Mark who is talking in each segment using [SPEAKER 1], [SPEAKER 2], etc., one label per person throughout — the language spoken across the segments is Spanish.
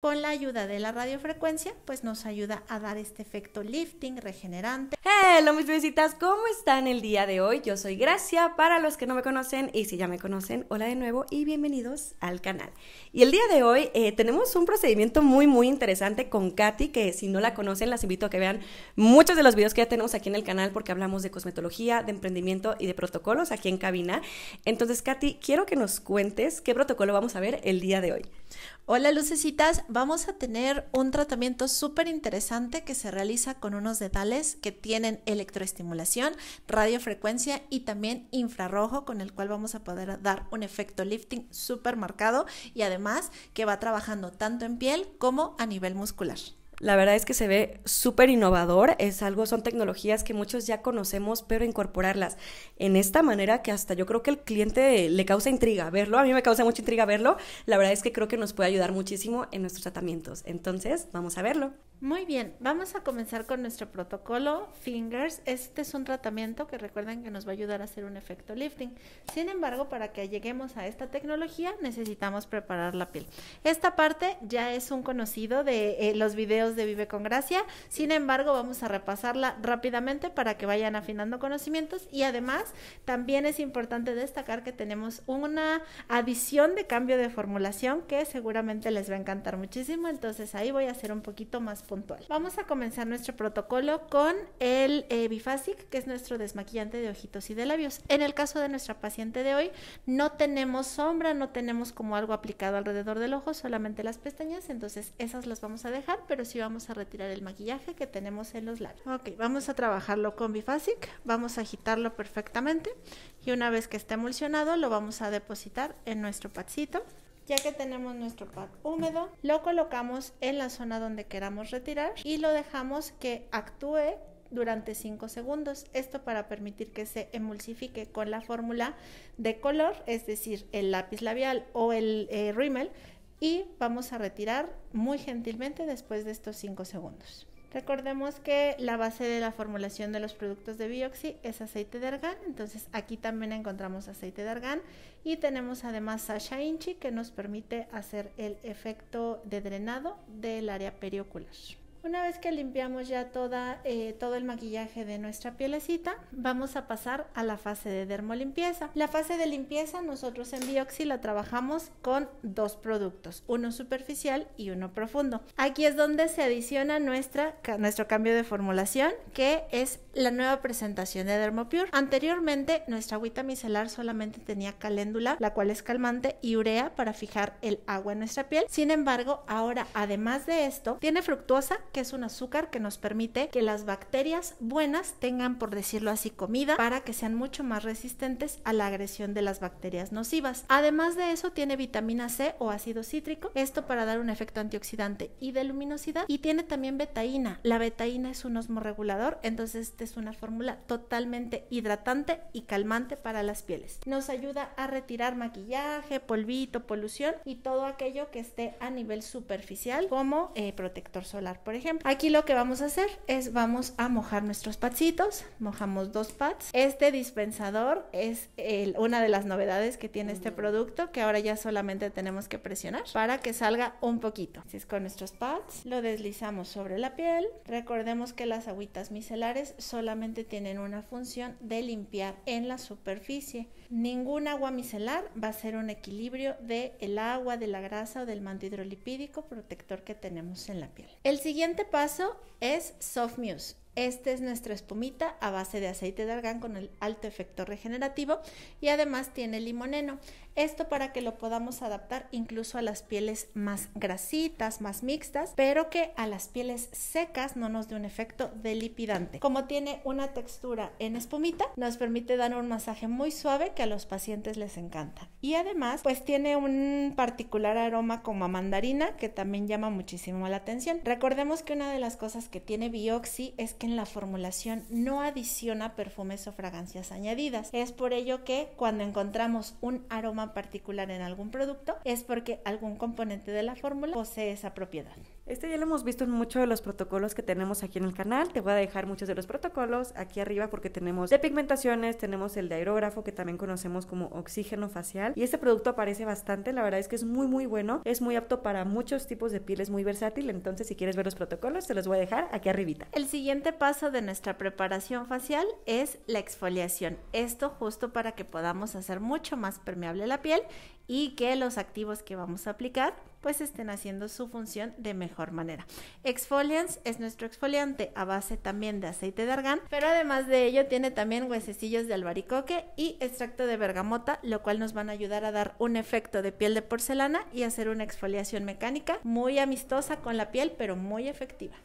[SPEAKER 1] Con la ayuda de la radiofrecuencia, pues nos ayuda a dar este efecto lifting, regenerante.
[SPEAKER 2] Hello, mis visitas, ¿cómo están el día de hoy? Yo soy Gracia, para los que no me conocen y si ya me conocen, hola de nuevo y bienvenidos al canal. Y el día de hoy eh, tenemos un procedimiento muy, muy interesante con Katy, que si no la conocen, las invito a que vean muchos de los videos que ya tenemos aquí en el canal, porque hablamos de cosmetología, de emprendimiento y de protocolos aquí en cabina. Entonces, Katy, quiero que nos cuentes qué protocolo vamos a ver el día de hoy. Hola lucecitas,
[SPEAKER 1] vamos a tener un tratamiento súper interesante que se realiza con unos dedales que tienen electroestimulación, radiofrecuencia y también infrarrojo con el cual vamos a poder dar un efecto lifting súper marcado y además que va trabajando tanto en piel
[SPEAKER 2] como a nivel muscular. La verdad es que se ve súper innovador, es algo, son tecnologías que muchos ya conocemos, pero incorporarlas en esta manera que hasta yo creo que el cliente le causa intriga verlo, a mí me causa mucha intriga verlo, la verdad es que creo que nos puede ayudar muchísimo en nuestros tratamientos. Entonces, vamos a verlo.
[SPEAKER 1] Muy bien, vamos a comenzar con nuestro protocolo Fingers. Este es un tratamiento que recuerden que nos va a ayudar a hacer un efecto lifting. Sin embargo, para que lleguemos a esta tecnología necesitamos preparar la piel. Esta parte ya es un conocido de eh, los videos de Vive con Gracia. Sin embargo, vamos a repasarla rápidamente para que vayan afinando conocimientos y además también es importante destacar que tenemos una adición de cambio de formulación que seguramente les va a encantar muchísimo, entonces ahí voy a ser un poquito más puntual. Vamos a comenzar nuestro protocolo con el eh, bifasic que es nuestro desmaquillante de ojitos y de labios. En el caso de nuestra paciente de hoy, no tenemos sombra, no tenemos como algo aplicado alrededor del ojo, solamente las pestañas, entonces esas las vamos a dejar, pero si vamos a retirar el maquillaje que tenemos en los labios. Ok, vamos a trabajarlo con Bifasic, vamos a agitarlo perfectamente y una vez que esté emulsionado lo vamos a depositar en nuestro padcito. Ya que tenemos nuestro pad húmedo, lo colocamos en la zona donde queramos retirar y lo dejamos que actúe durante 5 segundos. Esto para permitir que se emulsifique con la fórmula de color, es decir, el lápiz labial o el eh, rímel y vamos a retirar muy gentilmente después de estos 5 segundos. Recordemos que la base de la formulación de los productos de Bioxy es aceite de argán, entonces aquí también encontramos aceite de argán y tenemos además Sasha Inchi que nos permite hacer el efecto de drenado del área periocular. Una vez que limpiamos ya toda, eh, todo el maquillaje de nuestra pielecita, vamos a pasar a la fase de dermolimpieza. La fase de limpieza nosotros en Bioxi la trabajamos con dos productos, uno superficial y uno profundo. Aquí es donde se adiciona nuestra, nuestro cambio de formulación, que es la nueva presentación de Dermopure. Anteriormente nuestra agüita micelar solamente tenía caléndula, la cual es calmante, y urea para fijar el agua en nuestra piel. Sin embargo, ahora además de esto, tiene fructuosa que es un azúcar que nos permite que las bacterias buenas tengan, por decirlo así, comida para que sean mucho más resistentes a la agresión de las bacterias nocivas. Además de eso, tiene vitamina C o ácido cítrico, esto para dar un efecto antioxidante y de luminosidad, y tiene también betaína. La betaína es un osmoregulador, entonces esta es una fórmula totalmente hidratante y calmante para las pieles. Nos ayuda a retirar maquillaje, polvito, polución y todo aquello que esté a nivel superficial como eh, protector solar, por ejemplo. Aquí lo que vamos a hacer es vamos a mojar nuestros pads, mojamos dos pads. Este dispensador es una de las novedades que tiene este producto, que ahora ya solamente tenemos que presionar para que salga un poquito. Así es con nuestros pads lo deslizamos sobre la piel. Recordemos que las agüitas micelares solamente tienen una función de limpiar en la superficie. Ningún agua micelar va a ser un equilibrio del el agua, de la grasa o del manto hidrolipídico protector que tenemos en la piel. El siguiente el siguiente paso es Soft Muse. Esta es nuestra espumita a base de aceite de argán con el alto efecto regenerativo y además tiene limoneno. Esto para que lo podamos adaptar incluso a las pieles más grasitas, más mixtas, pero que a las pieles secas no nos dé un efecto delipidante. Como tiene una textura en espumita, nos permite dar un masaje muy suave que a los pacientes les encanta. Y además, pues tiene un particular aroma como a mandarina que también llama muchísimo la atención. Recordemos que una de las cosas que tiene Bioxi es que en la formulación no adiciona perfumes o fragancias añadidas. Es por ello que cuando encontramos un aroma particular en algún producto es porque algún componente de la fórmula posee esa propiedad.
[SPEAKER 2] Este ya lo hemos visto en muchos de los protocolos que tenemos aquí en el canal. Te voy a dejar muchos de los protocolos aquí arriba porque tenemos de pigmentaciones, tenemos el de aerógrafo que también conocemos como oxígeno facial. Y este producto aparece bastante, la verdad es que es muy muy bueno. Es muy apto para muchos tipos de piel, es muy versátil. Entonces si quieres ver los protocolos te los voy a dejar aquí arribita. El siguiente paso de nuestra preparación
[SPEAKER 1] facial es la exfoliación. Esto justo para que podamos hacer mucho más permeable la piel y que los activos que vamos a aplicar pues estén haciendo su función de mejor manera. Exfoliants es nuestro exfoliante a base también de aceite de argán, pero además de ello tiene también huesecillos de albaricoque y extracto de bergamota, lo cual nos van a ayudar a dar un efecto de piel de porcelana y hacer una exfoliación mecánica muy amistosa con la piel, pero muy efectiva.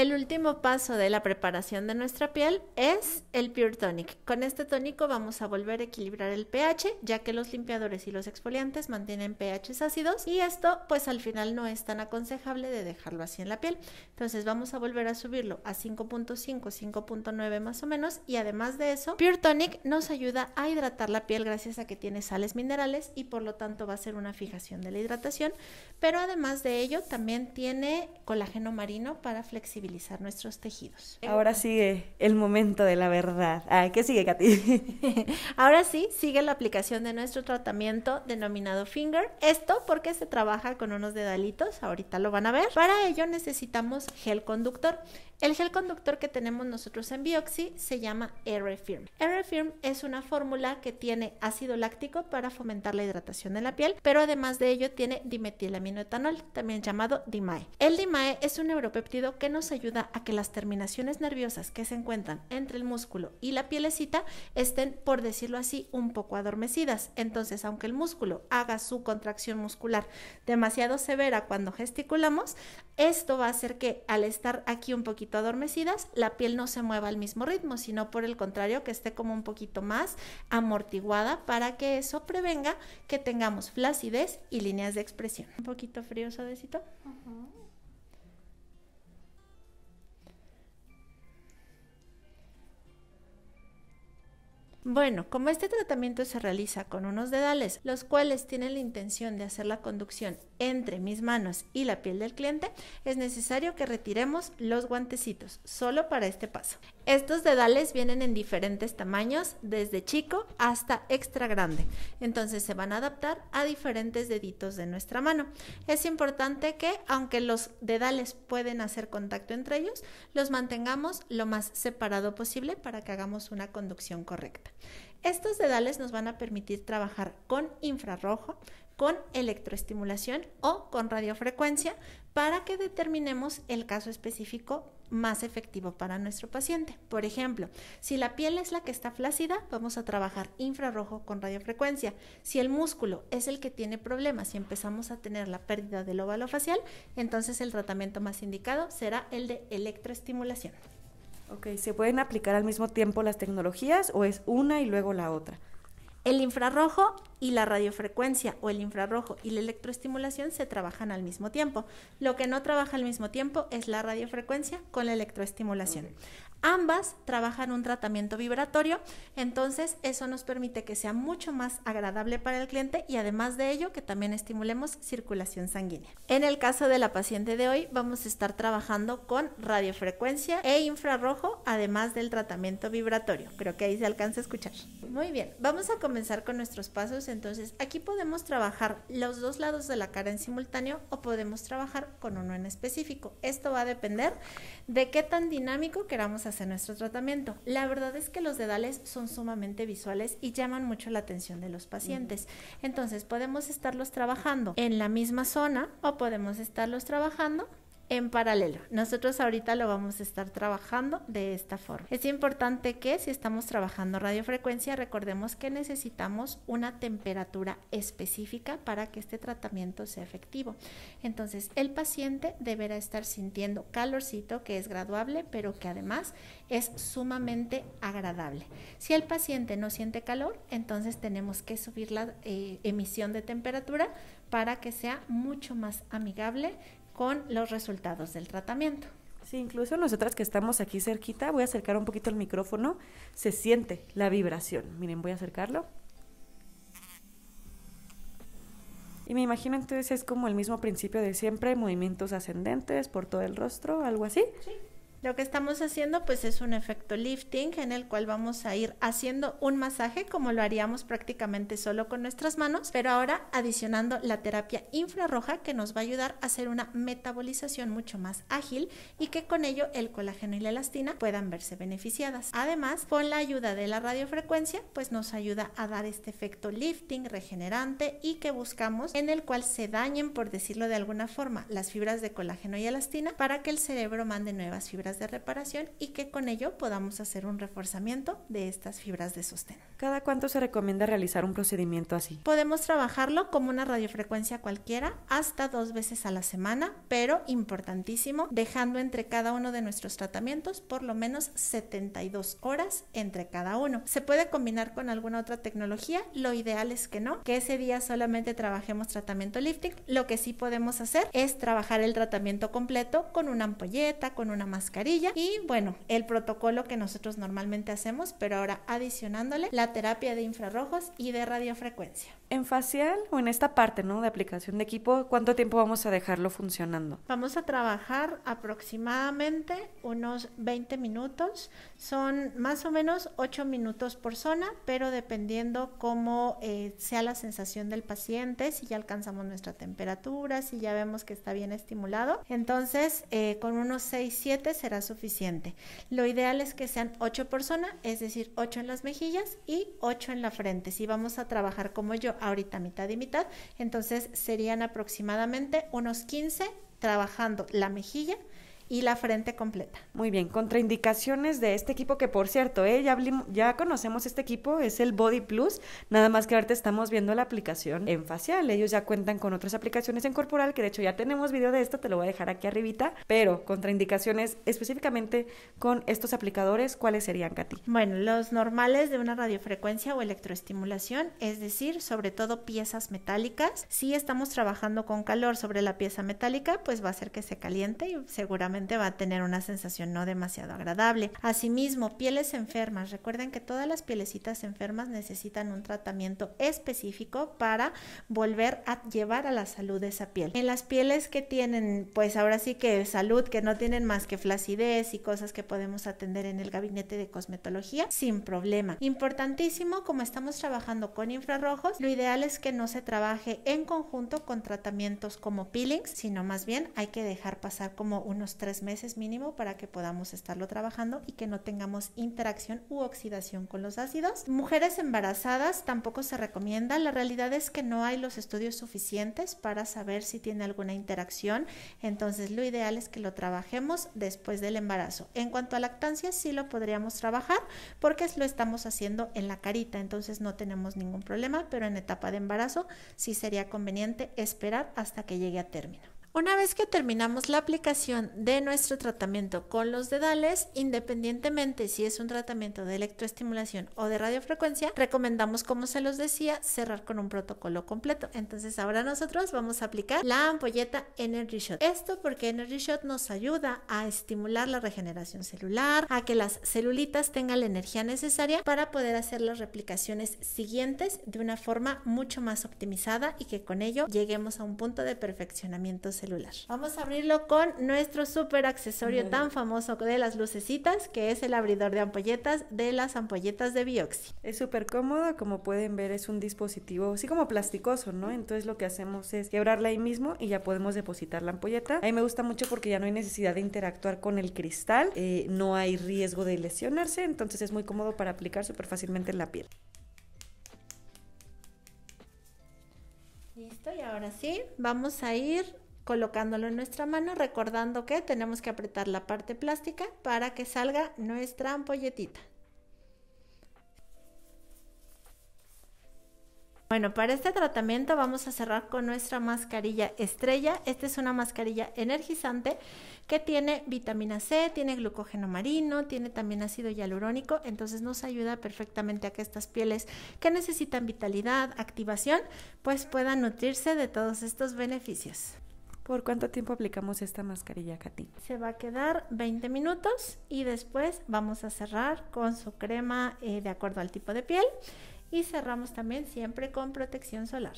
[SPEAKER 1] El último paso de la preparación de nuestra piel es el Pure Tonic. Con este tónico vamos a volver a equilibrar el pH, ya que los limpiadores y los exfoliantes mantienen pHs ácidos y esto pues al final no es tan aconsejable de dejarlo así en la piel. Entonces vamos a volver a subirlo a 5.5, 5.9 más o menos y además de eso, Pure Tonic nos ayuda a hidratar la piel gracias a que tiene sales minerales y por lo tanto va a ser una fijación de la hidratación, pero además de ello también tiene colágeno marino para flexibilizar nuestros tejidos. Ahora
[SPEAKER 2] sigue el momento de la verdad. Ah, ¿Qué sigue, Katy?
[SPEAKER 1] Ahora sí, sigue la aplicación de nuestro tratamiento denominado Finger. Esto porque se trabaja con unos dedalitos, ahorita lo van a ver. Para ello necesitamos gel conductor. El gel conductor que tenemos nosotros en Bioxy se llama R-Firm. R-Firm es una fórmula que tiene ácido láctico para fomentar la hidratación de la piel, pero además de ello tiene dimetilaminoetanol, también llamado DIMAE. El DIMAE es un neuropéptido que nos ayuda a que las terminaciones nerviosas que se encuentran entre el músculo y la pielecita estén, por decirlo así, un poco adormecidas. Entonces, aunque el músculo haga su contracción muscular demasiado severa cuando gesticulamos, esto va a hacer que al estar aquí un poquito adormecidas, la piel no se mueva al mismo ritmo, sino por el contrario que esté como un poquito más amortiguada para que eso prevenga que tengamos flacidez y líneas de expresión. Un poquito frío, suavecito. Bueno, como este tratamiento se realiza con unos dedales, los cuales tienen la intención de hacer la conducción entre mis manos y la piel del cliente, es necesario que retiremos los guantecitos, solo para este paso. Estos dedales vienen en diferentes tamaños, desde chico hasta extra grande, entonces se van a adaptar a diferentes deditos de nuestra mano. Es importante que, aunque los dedales pueden hacer contacto entre ellos, los mantengamos lo más separado posible para que hagamos una conducción correcta. Estos dedales nos van a permitir trabajar con infrarrojo, con electroestimulación o con radiofrecuencia para que determinemos el caso específico más efectivo para nuestro paciente. Por ejemplo, si la piel es la que está flácida, vamos a trabajar infrarrojo con radiofrecuencia. Si el músculo es el que tiene problemas y empezamos a tener la pérdida del óvalo facial, entonces el tratamiento más indicado será el de electroestimulación. Ok, ¿se pueden aplicar al mismo tiempo las tecnologías o es una y luego la otra? El infrarrojo y la radiofrecuencia o el infrarrojo y la electroestimulación se trabajan al mismo tiempo. Lo que no trabaja al mismo tiempo es la radiofrecuencia con la electroestimulación. Ambas trabajan un tratamiento vibratorio, entonces eso nos permite que sea mucho más agradable para el cliente y además de ello que también estimulemos circulación sanguínea. En el caso de la paciente de hoy vamos a estar trabajando con radiofrecuencia e infrarrojo además del tratamiento vibratorio. Creo que ahí se alcanza a escuchar. Muy bien, vamos a comenzar con nuestros pasos. Entonces aquí podemos trabajar los dos lados de la cara en simultáneo o podemos trabajar con uno en específico. Esto va a depender de qué tan dinámico queramos hacer hacer nuestro tratamiento. La verdad es que los dedales son sumamente visuales y llaman mucho la atención de los pacientes. Entonces podemos estarlos trabajando en la misma zona o podemos estarlos trabajando en paralelo. Nosotros ahorita lo vamos a estar trabajando de esta forma. Es importante que si estamos trabajando radiofrecuencia, recordemos que necesitamos una temperatura específica para que este tratamiento sea efectivo. Entonces, el paciente deberá estar sintiendo calorcito que es graduable, pero que además es sumamente agradable. Si el paciente no siente calor, entonces tenemos que subir la eh, emisión de temperatura para que sea mucho más amigable con los
[SPEAKER 2] resultados del tratamiento. Sí, incluso nosotras que estamos aquí cerquita, voy a acercar un poquito el micrófono, se siente la vibración. Miren, voy a acercarlo. Y me imagino entonces es como el mismo principio de siempre, movimientos ascendentes por todo el rostro, algo así. Sí. Lo que estamos haciendo pues es un efecto lifting
[SPEAKER 1] en el cual vamos a ir haciendo un masaje como lo haríamos prácticamente solo con nuestras manos, pero ahora adicionando la terapia infrarroja que nos va a ayudar a hacer una metabolización mucho más ágil y que con ello el colágeno y la elastina puedan verse beneficiadas. Además, con la ayuda de la radiofrecuencia pues nos ayuda a dar este efecto lifting regenerante y que buscamos en el cual se dañen por decirlo de alguna forma las fibras de colágeno y elastina para que el cerebro mande nuevas fibras de reparación y que con ello podamos hacer un reforzamiento de estas fibras de sostén.
[SPEAKER 2] ¿Cada cuánto se recomienda realizar un procedimiento así? Podemos
[SPEAKER 1] trabajarlo como una radiofrecuencia cualquiera hasta dos veces a la semana, pero importantísimo, dejando entre cada uno de nuestros tratamientos por lo menos 72 horas entre cada uno. ¿Se puede combinar con alguna otra tecnología? Lo ideal es que no, que ese día solamente trabajemos tratamiento lifting. Lo que sí podemos hacer es trabajar el tratamiento completo con una ampolleta, con una máscara y bueno, el protocolo que nosotros normalmente hacemos, pero ahora adicionándole la terapia de infrarrojos y de radiofrecuencia.
[SPEAKER 2] En facial o en esta parte, ¿no? De aplicación de equipo, ¿cuánto tiempo vamos a dejarlo funcionando?
[SPEAKER 1] Vamos a trabajar aproximadamente unos 20 minutos. Son más o menos 8 minutos por zona, pero dependiendo cómo eh, sea la sensación del paciente, si ya alcanzamos nuestra temperatura, si ya vemos que está bien estimulado. Entonces, eh, con unos 6-7 se suficiente. Lo ideal es que sean ocho personas, es decir, 8 en las mejillas y 8 en la frente. Si vamos a trabajar como yo ahorita mitad y mitad, entonces serían aproximadamente unos 15 trabajando
[SPEAKER 2] la mejilla y la frente completa. Muy bien, contraindicaciones de este equipo que por cierto, ¿eh? ya, ya conocemos este equipo, es el Body Plus, nada más que ahorita estamos viendo la aplicación en facial, ellos ya cuentan con otras aplicaciones en corporal, que de hecho ya tenemos video de esto, te lo voy a dejar aquí arribita, pero contraindicaciones específicamente con estos aplicadores, ¿cuáles serían, Katy?
[SPEAKER 1] Bueno, los normales de una radiofrecuencia o electroestimulación, es decir, sobre todo piezas metálicas, si estamos trabajando con calor sobre la pieza metálica, pues va a hacer que se caliente y seguramente va a tener una sensación no demasiado agradable. Asimismo, pieles enfermas. Recuerden que todas las pielecitas enfermas necesitan un tratamiento específico para volver a llevar a la salud de esa piel. En las pieles que tienen, pues ahora sí que salud, que no tienen más que flacidez y cosas que podemos atender en el gabinete de cosmetología, sin problema. Importantísimo, como estamos trabajando con infrarrojos, lo ideal es que no se trabaje en conjunto con tratamientos como peelings, sino más bien hay que dejar pasar como unos tres meses mínimo para que podamos estarlo trabajando y que no tengamos interacción u oxidación con los ácidos. Mujeres embarazadas tampoco se recomienda. La realidad es que no hay los estudios suficientes para saber si tiene alguna interacción. Entonces lo ideal es que lo trabajemos después del embarazo. En cuanto a lactancia, sí lo podríamos trabajar porque lo estamos haciendo en la carita. Entonces no tenemos ningún problema, pero en etapa de embarazo sí sería conveniente esperar hasta que llegue a término. Una vez que terminamos la aplicación de nuestro tratamiento con los dedales, independientemente si es un tratamiento de electroestimulación o de radiofrecuencia, recomendamos, como se los decía, cerrar con un protocolo completo. Entonces ahora nosotros vamos a aplicar la ampolleta Energy Shot. Esto porque Energy Shot nos ayuda a estimular la regeneración celular, a que las celulitas tengan la energía necesaria para poder hacer las replicaciones siguientes de una forma mucho más optimizada y que con ello lleguemos a un punto de perfeccionamiento celular celular. Vamos a abrirlo con nuestro súper accesorio tan famoso de las lucecitas, que es el abridor de ampolletas
[SPEAKER 2] de las ampolletas de Bioxi. Es súper cómodo, como pueden ver es un dispositivo así como plasticoso, ¿no? Entonces lo que hacemos es quebrarla ahí mismo y ya podemos depositar la ampolleta. A mí me gusta mucho porque ya no hay necesidad de interactuar con el cristal, eh, no hay riesgo de lesionarse, entonces es muy cómodo para aplicar súper fácilmente en la piel.
[SPEAKER 1] Listo, y ahora sí, vamos a ir colocándolo en nuestra mano, recordando que tenemos que apretar la parte plástica para que salga nuestra ampolletita. Bueno, para este tratamiento vamos a cerrar con nuestra mascarilla estrella. Esta es una mascarilla energizante que tiene vitamina C, tiene glucógeno marino, tiene también ácido hialurónico, entonces nos ayuda perfectamente a que estas pieles que necesitan vitalidad, activación, pues puedan nutrirse de todos estos beneficios. ¿Por cuánto tiempo aplicamos esta mascarilla, Katy? Se va a quedar 20 minutos y después vamos a cerrar con su crema eh, de acuerdo al tipo de piel y cerramos también siempre con protección solar.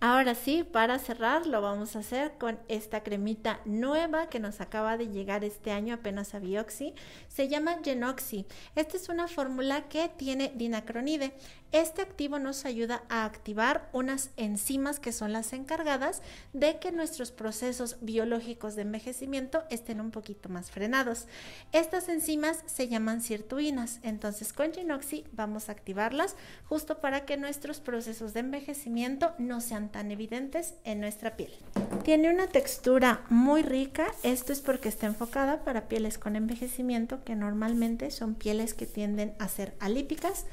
[SPEAKER 1] Ahora sí, para cerrar lo vamos a hacer con esta cremita nueva que nos acaba de llegar este año apenas a Bioxi. Se llama Genoxi. Esta es una fórmula que tiene dinacronide. Este activo nos ayuda a activar unas enzimas que son las encargadas de que nuestros procesos biológicos de envejecimiento estén un poquito más frenados. Estas enzimas se llaman sirtuinas, entonces con Ginoxi vamos a activarlas justo para que nuestros procesos de envejecimiento no sean tan evidentes en nuestra piel. Tiene una textura muy rica, esto es porque está enfocada para pieles con envejecimiento que normalmente son pieles que tienden a ser alípicas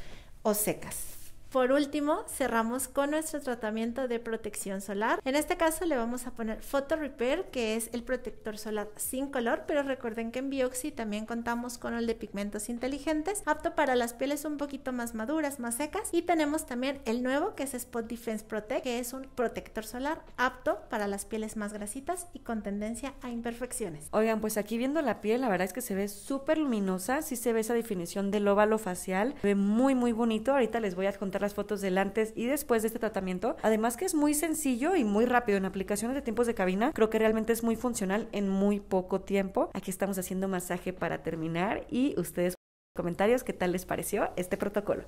[SPEAKER 1] o secas. Por último, cerramos con nuestro tratamiento de protección solar. En este caso le vamos a poner Photo Repair, que es el protector solar sin color, pero recuerden que en Bioxy también contamos con el de pigmentos inteligentes, apto para las pieles un poquito más maduras, más secas. Y tenemos también el nuevo, que es Spot Defense Protect, que es un protector solar apto para las pieles más grasitas y con tendencia a imperfecciones.
[SPEAKER 2] Oigan, pues aquí viendo la piel, la verdad es que se ve súper luminosa, sí se ve esa definición del óvalo facial, se ve muy muy bonito. Ahorita les voy a contar las fotos del antes y después de este tratamiento. Además que es muy sencillo y muy rápido en aplicaciones de tiempos de cabina. Creo que realmente es muy funcional en muy poco tiempo. Aquí estamos haciendo masaje para terminar y ustedes comentarios qué tal les pareció este protocolo.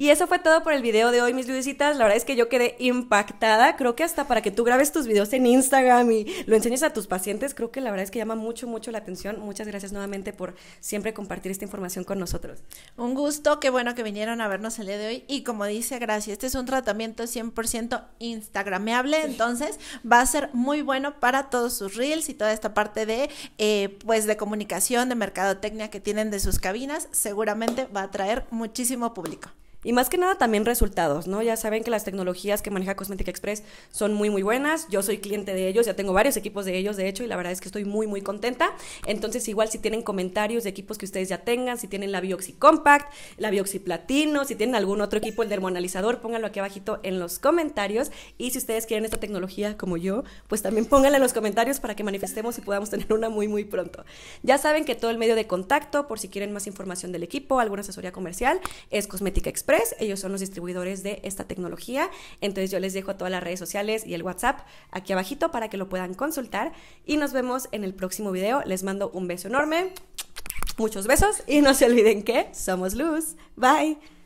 [SPEAKER 2] Y eso fue todo por el video de hoy, mis Luisitas. La verdad es que yo quedé impactada. Creo que hasta para que tú grabes tus videos en Instagram y lo enseñes a tus pacientes, creo que la verdad es que llama mucho, mucho la atención. Muchas gracias nuevamente por siempre compartir esta información con nosotros.
[SPEAKER 1] Un gusto, qué bueno que vinieron a vernos el día de hoy. Y como dice Gracia, este es un tratamiento 100% instagrameable, entonces va a ser muy bueno para todos sus reels y toda esta parte de, eh, pues, de comunicación, de mercadotecnia que tienen de sus cabinas. Seguramente
[SPEAKER 2] va a atraer muchísimo público. Y más que nada también resultados, ¿no? Ya saben que las tecnologías que maneja Cosmetic Express son muy, muy buenas. Yo soy cliente de ellos, ya tengo varios equipos de ellos, de hecho, y la verdad es que estoy muy, muy contenta. Entonces, igual si tienen comentarios de equipos que ustedes ya tengan, si tienen la Bioxy Compact, la Bioxy Platino, si tienen algún otro equipo, el dermonalizador, pónganlo aquí abajito en los comentarios. Y si ustedes quieren esta tecnología como yo, pues también pónganla en los comentarios para que manifestemos y podamos tener una muy, muy pronto. Ya saben que todo el medio de contacto, por si quieren más información del equipo, alguna asesoría comercial, es Cosmética Express ellos son los distribuidores de esta tecnología. Entonces yo les dejo todas las redes sociales y el WhatsApp aquí abajito para que lo puedan consultar. Y nos vemos en el próximo video. Les mando un beso enorme. Muchos besos y no se olviden que somos luz. Bye.